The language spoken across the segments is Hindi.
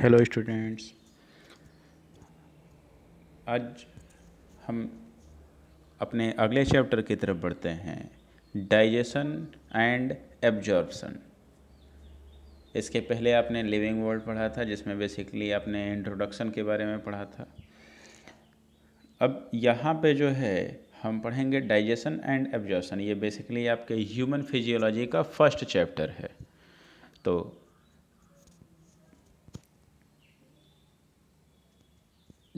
हेलो स्टूडेंट्स आज हम अपने अगले चैप्टर की तरफ बढ़ते हैं डाइजेशन एंड एब्जॉर्बसन इसके पहले आपने लिविंग वर्ल्ड पढ़ा था जिसमें बेसिकली आपने इंट्रोडक्शन के बारे में पढ़ा था अब यहाँ पे जो है हम पढ़ेंगे डाइजेशन एंड एब्जॉर्बसन ये बेसिकली आपके ह्यूमन फिजियोलॉजी का फर्स्ट चैप्टर है तो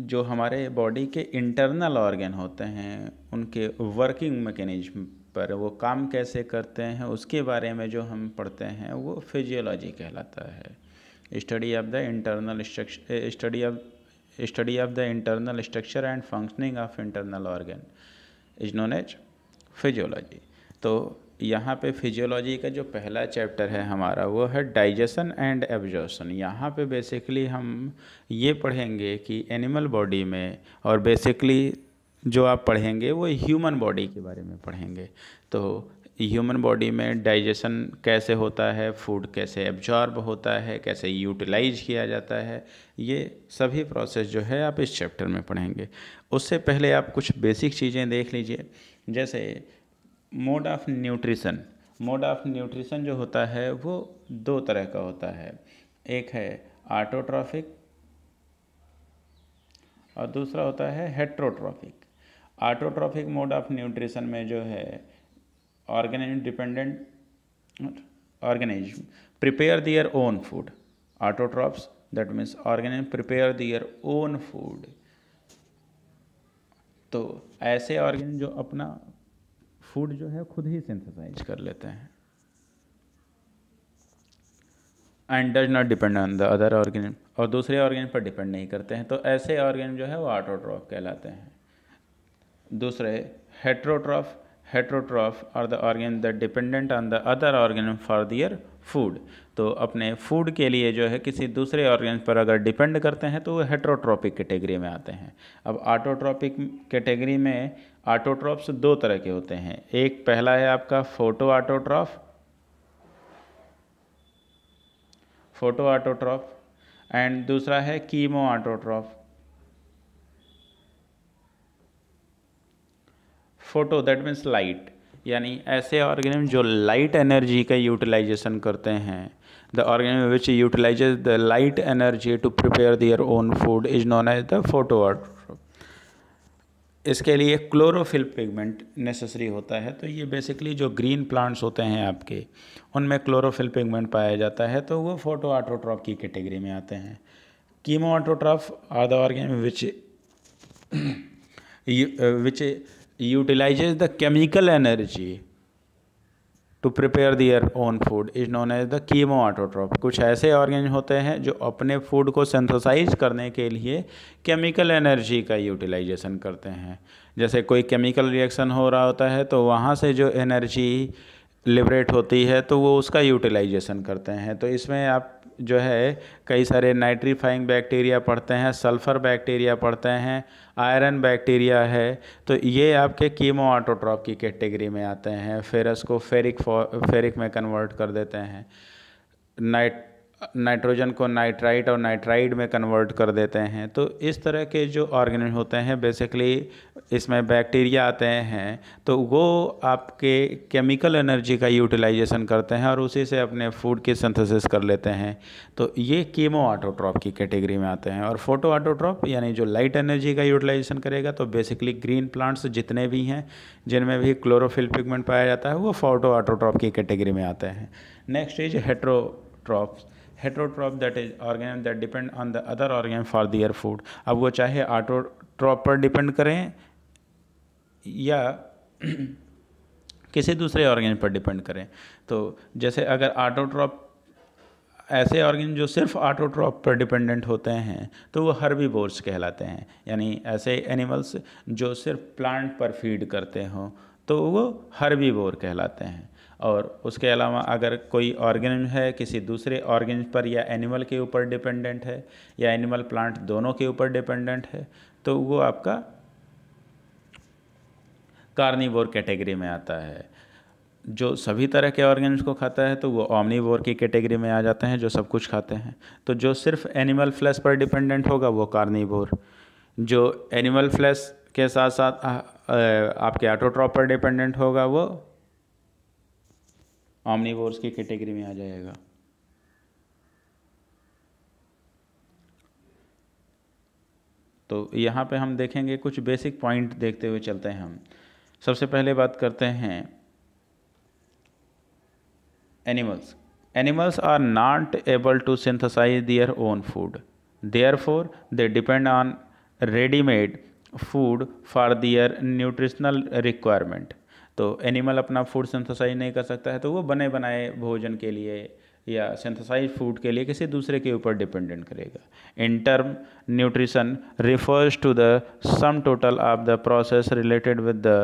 जो हमारे बॉडी के इंटरनल ऑर्गन होते हैं उनके वर्किंग मैकेनिज्म पर वो काम कैसे करते हैं उसके बारे में जो हम पढ़ते हैं वो फिजियोलॉजी कहलाता है study of the internal structure study of study of the internal structure and functioning of internal organ is known as physiology तो यहाँ पे फिजियोलॉजी का जो पहला चैप्टर है हमारा वो है डाइजेशन एंड एब्जॉर्शन यहाँ पे बेसिकली हम ये पढ़ेंगे कि एनिमल बॉडी में और बेसिकली जो आप पढ़ेंगे वो ह्यूमन बॉडी के बारे में पढ़ेंगे तो ह्यूमन बॉडी में डाइजेशन कैसे होता है फूड कैसे एब्जॉर्ब होता है कैसे यूटिलाइज किया जाता है ये सभी प्रोसेस जो है आप इस चैप्टर में पढ़ेंगे उससे पहले आप कुछ बेसिक चीज़ें देख लीजिए जैसे mode of nutrition mode of nutrition जो होता है वो दो तरह का होता है एक है आटोट्रॉफिक और दूसरा होता है heterotrophic autotrophic mode of nutrition में जो है organism dependent organism prepare their own food autotrophs that means organism prepare their own food तो ऐसे ऑर्गेनिज्म जो अपना फूड जो है खुद ही सिंथेसाइज कर लेते हैं and does not depend on the other organism और दूसरे ऑर्गेनिम पर डिपेंड नहीं करते हैं तो ऐसे ऑर्गेनिम जो है वो आटोट्रॉफ कहलाते हैं दूसरे heterotroph heterotroph are the organ the dependent on the other organism for their food तो अपने फूड के लिए जो है किसी दूसरे ऑर्गन पर अगर डिपेंड करते हैं तो वो हेट्रोट्रॉपिक कैटेगरी में आते हैं अब आटोट्रॉपिक कैटेगरी में आटोट्रॉप्स दो तरह के होते हैं एक पहला है आपका photo autotroph photo autotroph and दूसरा है chemo autotroph photo that means light यानी ऐसे ऑर्गेनिज्म जो लाइट एनर्जी का यूटिलाइजेशन करते हैं the organism which utilize the light energy to prepare their own food is known as the photo इसके लिए क्लोरोफिल पिगमेंट नेसेसरी होता है तो ये बेसिकली जो ग्रीन प्लांट्स होते हैं आपके उनमें क्लोरोफिल पिगमेंट पाया जाता है तो वो फोटो आटोट्रॉफ की कैटेगरी में आते हैं chemo autotroph are the organism which which utilizes the chemical energy to prepare their own food is known as the chemo autotroph कुछ ऐसे ऑर्गेन होते हैं जो अपने फूड को सेंथोसाइज करने के लिए केमिकल एनर्जी का यूटिलाइजेशन करते हैं जैसे कोई केमिकल रिएक्शन हो रहा होता है तो वहाँ से जो एनर्जी लिबरेट होती है तो वो उसका यूटिलाइजेशन करते हैं तो इसमें आप जो है कई सारे नाइट्रीफाइंग बैक्टीरिया पड़ते हैं सल्फ़र बैक्टीरिया पड़ते हैं आयरन बैक्टीरिया है तो ये आपके कीमो आटोट्रॉप की कैटेगरी में आते हैं फिर इसको फेरिक फेरिक में कन्वर्ट कर देते हैं नाइट नाइट्रोजन को नाइट्राइट और नाइट्राइड में कन्वर्ट कर देते हैं तो इस तरह के जो ऑर्गेनिज्म होते हैं बेसिकली इसमें बैक्टीरिया आते हैं तो वो आपके केमिकल एनर्जी का यूटिलाइजेशन करते हैं और उसी से अपने फूड की सिंथेसिस कर लेते हैं तो ये कीमो ऑटोट्रॉप की कैटेगरी में आते हैं और फोटो ऑटोट्रॉप यानी जो लाइट एनर्जी का यूटिलाइजेशन करेगा तो बेसिकली ग्रीन प्लांट्स जितने भी हैं जिनमें भी क्लोरोफिल पिगमेंट पाया जाता है वो फोटो ऑटोट्रॉप की कैटेगरी में आते हैं next is heterotrophs heterotroph that is organ that depend on the other organ for their food अब वो चाहे आटोट्रॉप पर डिपेंड करें या किसी दूसरे ऑर्गेन पर डिपेंड करें तो जैसे अगर आटोट्रॉप ऐसे ऑर्गेन जो सिर्फ आटोट्रॉप पर डिपेंडेंट होते हैं तो वो बोर्स कहलाते हैं यानी ऐसे एनिमल्स जो सिर्फ प्लांट पर फीड करते हों तो वो बोर कहलाते हैं और उसके अलावा अगर कोई ऑर्गेनिज्म है किसी दूसरे ऑर्गेनिज्म पर या एनिमल के ऊपर डिपेंडेंट है या एनिमल प्लांट दोनों के ऊपर डिपेंडेंट है तो वो आपका कार्निवोर कैटेगरी में आता है जो सभी तरह के ऑर्गेनिज्म को खाता है तो वो ओमनीवोर की कैटेगरी में आ जाते हैं जो सब कुछ खाते हैं तो जो सिर्फ एनिमल फ्लैश पर डिपेंडेंट होगा वो कार्निवोर जो एनिमल फ्लैश के साथ साथ आपके ऑटोट्रॉप पर डिपेंडेंट होगा वो ऑमनीवोर्स की कैटेगरी में आ जाएगा तो यहाँ पे हम देखेंगे कुछ बेसिक पॉइंट देखते हुए चलते हैं हम सबसे पहले बात करते हैं animals animals are not able to synthesize their own food therefore they depend on readymade food for their nutritional requirement तो एनिमल अपना फूड सिंथेसाइज नहीं कर सकता है तो वो बने बनाए भोजन के लिए या सिंथेसाइज फूड के लिए किसी दूसरे के ऊपर डिपेंडेंट करेगा in term nutrition refers to the sum total of the process related with the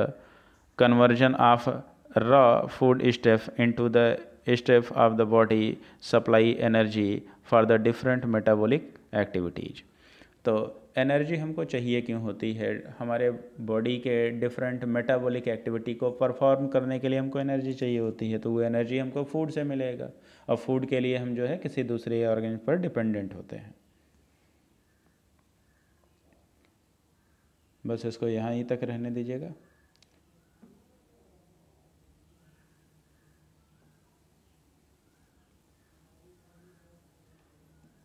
conversion of raw food stuff in the stuff of the body supply energy for the different metabolic activities तो एनर्जी हमको चाहिए क्यों होती है हमारे बॉडी के डिफरेंट मेटाबॉलिक एक्टिविटी को परफॉर्म करने के लिए हमको एनर्जी चाहिए होती है तो वो एनर्जी हमको फूड से मिलेगा और फूड के लिए हम जो है किसी दूसरे ऑर्गेन पर डिपेंडेंट होते हैं बस इसको यहाँ ही तक रहने दीजिएगा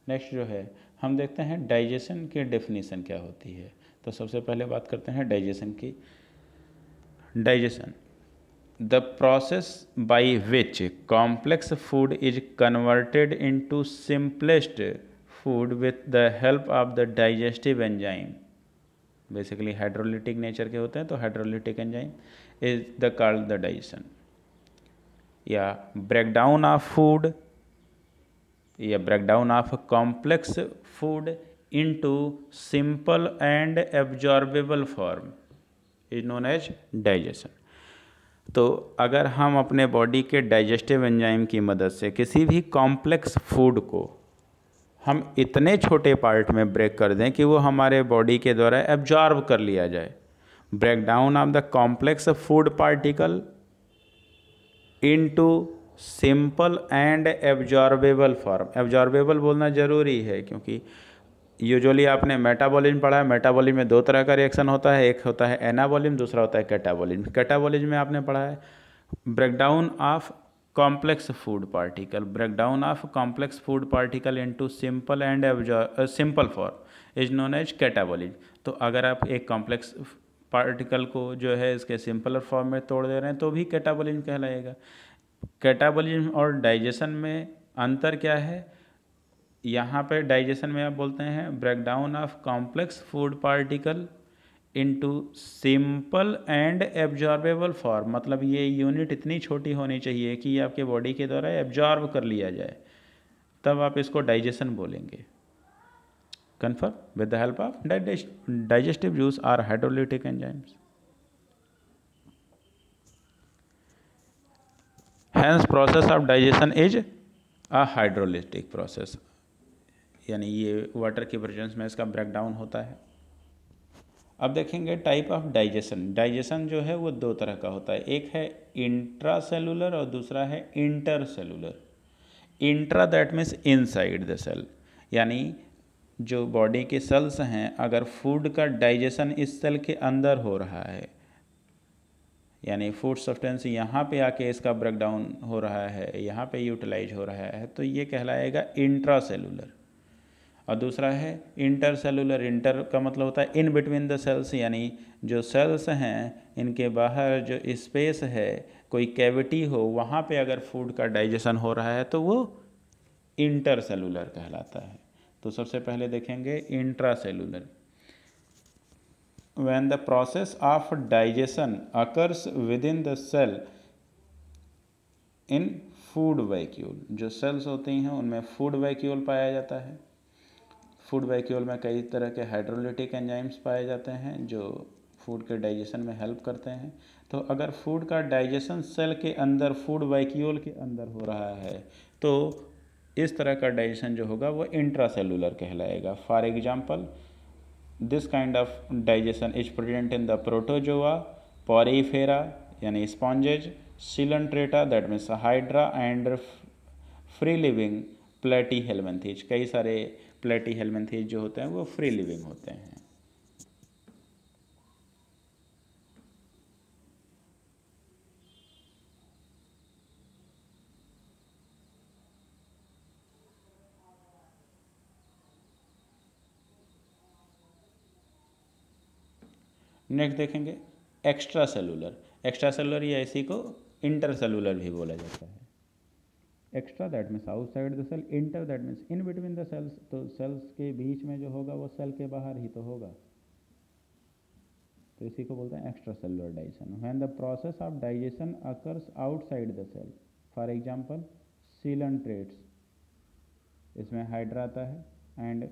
नेक्स्ट जो है हम देखते हैं डाइजेशन की डेफिनेशन क्या होती है तो सबसे पहले बात करते हैं डाइजेशन की digestion the process by which complex food is converted into simplest food with the help of the digestive enzyme basically hydrolytic nature के होते हैं तो hydrolytic enzyme is the card the digestion या ब्रेकडाउन ऑफ फूड या breakdown of complex food into simple and absorbable form is known as digestion. तो अगर हम अपने बॉडी के डाइजेस्टिव एंजाइम की मदद से किसी भी कॉम्प्लेक्स फूड को हम इतने छोटे पार्ट में ब्रेक कर दें कि वो हमारे बॉडी के द्वारा एब्जॉर्ब कर लिया जाए break down of the complex food particle into simple and absorbable form absorbable बोलना ज़रूरी है क्योंकि यूजुअली आपने मेटाबॉलिज्म पढ़ा है मेटाबॉलिज्म में दो तरह का रिएक्शन होता है एक होता है एनाबॉलिज्म दूसरा होता है कैटाबॉलिज्म कैटाबॉलिज्म में आपने पढ़ा है breakdown of complex food particle breakdown of complex food particle into simple and simple form is known as catabolism तो अगर आप एक कॉम्प्लेक्स पार्टिकल को जो है इसके सिंपलर फॉर्म में तोड़ दे रहे हैं तो भी कैटाबॉलिज्म कहलाएगा कैटाबॉलिज्म और डाइजेशन में अंतर क्या है यहाँ पर डाइजेशन में आप बोलते हैं breakdown of complex food particle into simple and absorbable form मतलब ये यूनिट इतनी छोटी होनी चाहिए कि ये आपके बॉडी के द्वारा एब्जॉर्ब कर लिया जाए तब आप इसको डाइजेशन बोलेंगे confirm with the help of digestive juice or hydrolytic enzymes hence process of digestion is a hydrolytic process यानी ये वाटर के प्रेजेंस में इसका ब्रेकडाउन होता है अब देखेंगे टाइप ऑफ डाइजेशन डाइजेशन जो है वो दो तरह का होता है एक है इंट्रा सेलुलर और दूसरा है inter cellular intra that means inside the cell यानी जो बॉडी के सेल्स हैं अगर फूड का डाइजेशन इस सेल के अंदर हो रहा है यानी फूड सब्सटेंस यहाँ पे आके इसका ब्रेकडाउन हो रहा है यहाँ पे यूटिलाइज हो रहा है तो ये कहलाएगा इंट्रा सेलुलर और दूसरा है इंटर सेलुलर इंटर का मतलब होता है इन बिटवीन द सेल्स यानी जो सेल्स हैं इनके बाहर जो स्पेस है कोई कैविटी हो वहाँ पे अगर फूड का डाइजेशन हो रहा है तो वो इंटर सेलुलर कहलाता है तो सबसे पहले देखेंगे intra cellular when the process of digestion occurs within the cell in food vacuole जो सेल्स होती हैं उनमें फूड vacuole पाया जाता है फूड vacuole में कई तरह के हाइड्रोलिटिक एंजाइम्स पाए जाते हैं जो फूड के digestion में हेल्प करते हैं तो अगर फूड का डाइजेशन सेल के अंदर फूड vacuole के अंदर हो रहा है तो इस तरह का डाइजेशन जो होगा वो इंट्रासेलुलर कहलाएगा for example this kind of digestion is present in the protozoa porifera यानी sponges coelenterata that means hydra and free living platyhelminthes कई सारे प्लेटी हेलमेंथीज जो होते हैं वो फ्री लिविंग होते हैं नेक्स्ट देखेंगे एक्स्ट्रा सेलुलर एक्स्ट्रा सेलुलर या इसी को इंटर सेलुलर भी बोला जाता है extra that means outside the cell inter that means in between the cells तो सेल्स के बीच में जो होगा वो सेल के बाहर ही तो होगा तो इसी को बोलते हैं extracellular digestion when the process of digestion occurs outside the cell for example सीलन इसमें हाइड्रा आता है and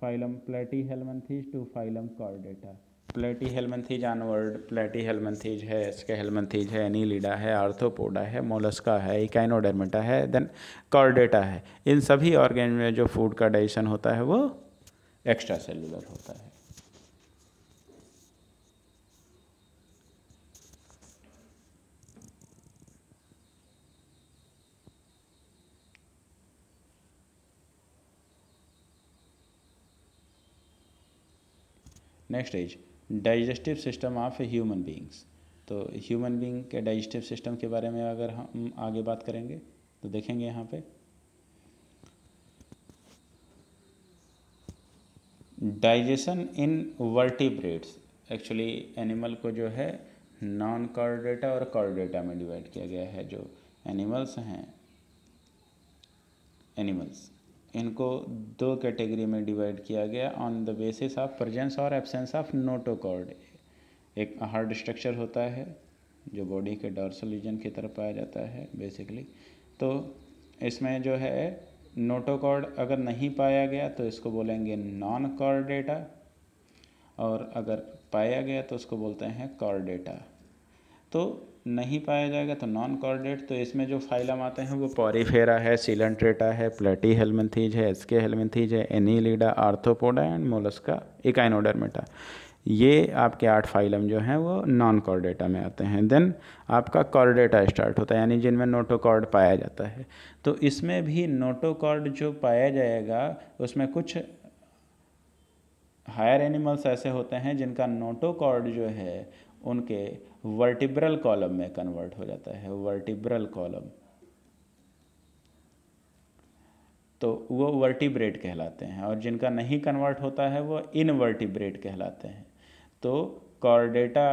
phylum platyhelminthes to phylum chordata platyhelminthes onward platyhelminthes है इसके हेलमेंथीज है एनीलिडा है आर्थोपोडा है मोलस्का है इकाइनोडर्मेटा है देन कॉर्डेटा है इन सभी ऑर्गेन में जो फूड का डाइजेशन होता है वो एक्स्ट्रा सेलुलर होता है next as digestive system of human beings तो ह्यूमन बींग के डाइजेस्टिव सिस्टम के बारे में अगर हम आगे बात करेंगे तो देखेंगे यहाँ पे digestion in vertebrates actually animal को जो है नॉन कॉर्डेटा और कॉर्डेटा में डिवाइड किया गया है जो एनिमल्स हैं एनिमल्स इनको दो कैटेगरी में डिवाइड किया गया on the basis of presence और एब्सेंस ऑफ नोटोकॉर्ड एक हार्ड स्ट्रक्चर होता है जो बॉडी के डॉर्सल रीजन की तरफ पाया जाता है बेसिकली तो इसमें जो है नोटोकॉर्ड अगर नहीं पाया गया तो इसको बोलेंगे नॉन कॉर्डेटा और अगर पाया गया तो उसको बोलते हैं कॉर्डेटा तो नहीं पाया जाएगा तो नॉन कॉर्डेट तो इसमें जो फाइलम आते हैं वो पॉरीफेरा है सीलेंट्रेटा है प्लेटी हेलमेंथीज है एसके हेलमेंथीज है annelida arthropoda and mollusca echinodermata ये आपके आठ फाइलम जो हैं वो नॉन कॉर्डेटा में आते हैं देन आपका कॉर्डेटा स्टार्ट होता है यानी जिनमें नोटोकॉर्ड पाया जाता है तो इसमें भी नोटोकॉर्ड जो पाया जाएगा उसमें कुछ हायर एनिमल्स ऐसे होते हैं जिनका नोटोकॉर्ड जो है उनके वर्टिब्रल कॉलम में कन्वर्ट हो जाता है वर्टिब्रल कॉलम तो वो वर्टिब्रेट कहलाते हैं और जिनका नहीं कन्वर्ट होता है वो इनवर्टिब्रेट कहलाते हैं तो कॉर्डेटा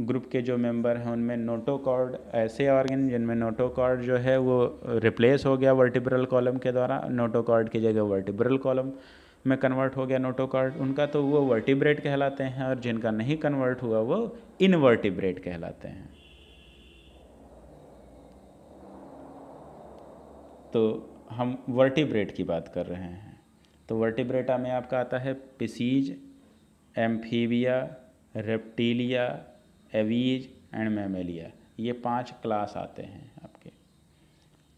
ग्रुप के जो मेंबर हैं उनमें नोटोकॉर्ड ऐसे ऑर्गन जिनमें नोटोकॉर्ड जो है वो रिप्लेस हो गया वर्टिब्रल कॉलम के द्वारा नोटोकॉर्ड की जगह वर्टिब्रल कॉलम में कन्वर्ट हो गया नोटोकॉर्ड उनका तो वो वर्टिब्रेट कहलाते हैं और जिनका नहीं कन्वर्ट हुआ वो इनवर्टिब्रेट कहलाते हैं तो हम वर्टिब्रेट की बात कर रहे हैं तो वर्टिब्रेटा में आपका आता है pisces amphibia reptilia aves and mammalia ये पांच क्लास आते हैं आपके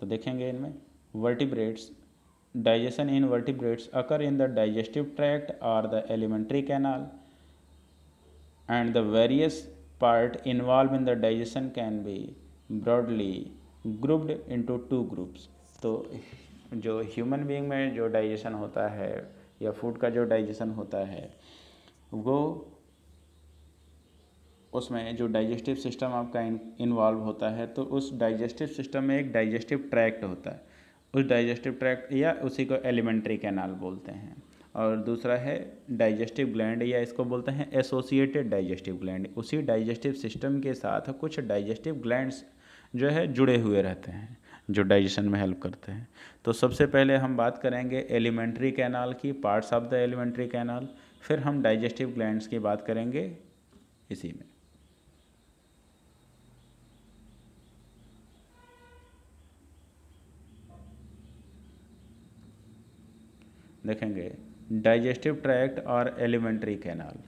तो देखेंगे इनमें vertebrates digestion in vertebrates occur in the digestive tract और the alimentary canal and the various part involved in the digestion can be broadly grouped into two groups तो जो human being में जो digestion होता है या food का जो digestion होता है वो उसमें जो digestive system आपका इन्वॉल्व होता है तो उस digestive system में एक digestive tract होता है उस digestive tract या उसी को elementary canal बोलते हैं और दूसरा है डाइजेस्टिव ग्लैंड या इसको बोलते हैं एसोसिएटेड डाइजेस्टिव ग्लैंड उसी डाइजेस्टिव सिस्टम के साथ कुछ डाइजेस्टिव ग्लैंड्स जो है जुड़े हुए रहते हैं जो डाइजेशन में हेल्प करते हैं तो सबसे पहले हम बात करेंगे एलिमेंट्री कैनाल की parts of the alimentary canal फिर हम डाइजेस्टिव ग्लैंड्स की बात करेंगे इसी में देखेंगे डाइजेस्टिव ट्रैक्ट और alimentary canal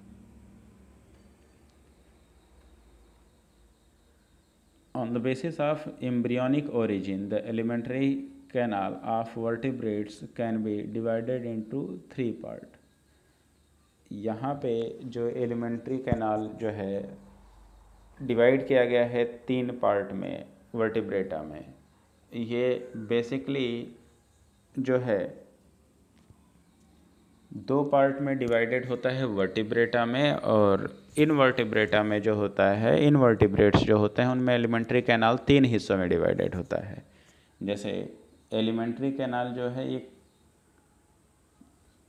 on the basis of embryonic origin the alimentary canal of vertebrates can be divided into three part यहाँ पे जो एलिमेंट्री कैनाल जो है डिवाइड किया गया है तीन पार्ट में वर्टिब्रेटा में ये बेसिकली जो है दो पार्ट में डिवाइडेड होता है वर्टिब्रेटा में और इनवर्टिब्रेटा में जो होता है इनवर्टिब्रेट्स जो होते हैं उनमें एलिमेंट्री कैनाल तीन हिस्सों में डिवाइडेड होता है जैसे एलिमेंट्री कैनाल जो है एक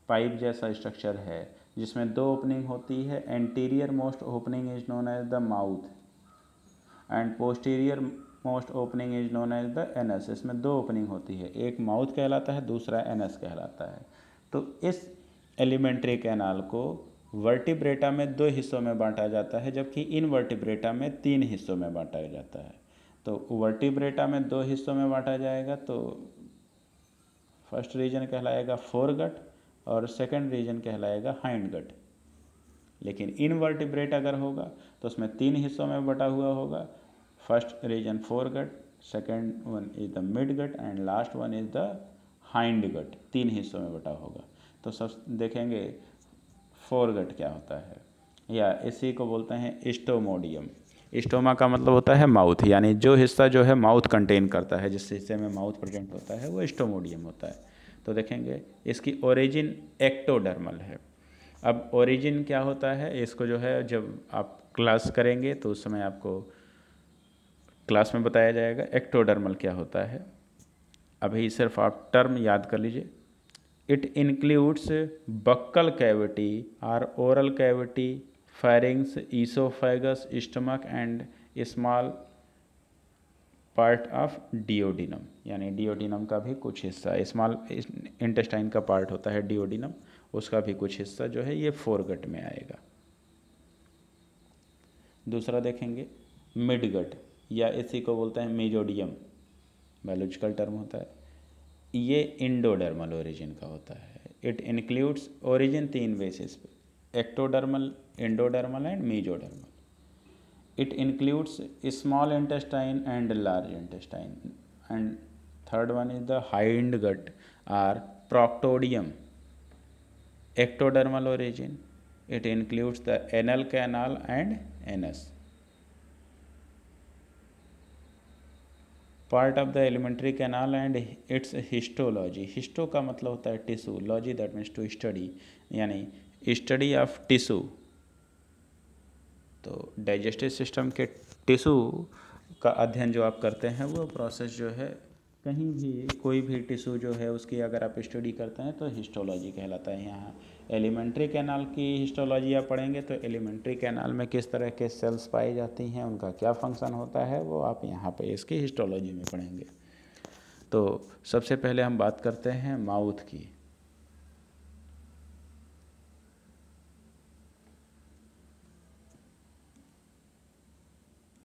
पाइप जैसा स्ट्रक्चर है जिसमें दो ओपनिंग होती है anterior most opening is known as the mouth and posterior most opening is known as the anus इसमें दो ओपनिंग होती है एक माउथ कहलाता है दूसरा एनएस कहलाता है तो इस एलिमेंट्री कैनाल को वर्टिब्रेटा में दो हिस्सों में बांटा जाता है जबकि इन वर्टिब्रेटा में तीन हिस्सों में बांटा जाता है तो वर्टिब्रेटा में दो हिस्सों में बांटा जाएगा तो फर्स्ट रीजन कहलाएगा फोरगट और सेकंड रीजन कहलाएगा हाइंड गट लेकिन वर्टिब्रेट अगर होगा तो उसमें तीन हिस्सों में बटा हुआ होगा first region foregut second one is the midgut and last one is the hindgut तीन हिस्सों में बटा होगा तो सब देखेंगे फोरगट क्या होता है या इसी को बोलते हैं इस्टोमोडियम इस्टोमा का मतलब होता है माउथ यानी जो हिस्सा जो है माउथ कंटेन करता है जिस हिस्से में माउथ प्रेजेंट होता है वो इस्टोमोडियम होता है तो देखेंगे इसकी ओरिजिन एक्टोडर्मल है अब ओरिजिन क्या होता है इसको जो है जब आप क्लास करेंगे तो उस समय आपको क्लास में बताया जाएगा एक्टोडर्मल क्या होता है अभी सिर्फ आप टर्म याद कर लीजिए it includes buccal cavity or oral cavity pharynx oesophagus stomach and small part of duodenum यानी डिओडिनम का भी कुछ हिस्सा स्मॉल इंटेस्टाइन का पार्ट होता है डिओडिनम उसका भी कुछ हिस्सा जो है ये फोरगट में आएगा दूसरा देखेंगे मिडगट या इसी को बोलते हैं मेजोडियम बायोलॉजिकल टर्म होता है ये इंडोडर्मल ओरिजिन का होता है इट इंक्लूड्स ओरिजिन तीन बेसिस पे ectodermal endodermal and mesodermal it includes small intestine and large intestine and third one is the hindgut or proctodeum ectodermal origin it includes the anal canal and anus part of the alimentary canal and its histology histo का मतलब होता है tissue logy that means to study यानी स्टडी ऑफ टिशू तो डाइजेस्टिव सिस्टम के टिशू का अध्ययन जो आप करते हैं वो प्रोसेस जो है कहीं भी कोई भी टिश्यू जो है उसकी अगर आप स्टडी करते हैं तो हिस्टोलॉजी कहलाता है यहाँ एलिमेंट्री कैनाल की हिस्टोलॉजी आप पढ़ेंगे तो एलिमेंट्री कैनाल में किस तरह के सेल्स पाई जाती हैं उनका क्या फंक्शन होता है वो आप यहाँ पे इसकी हिस्टोलॉजी में पढ़ेंगे तो सबसे पहले हम बात करते हैं माउथ की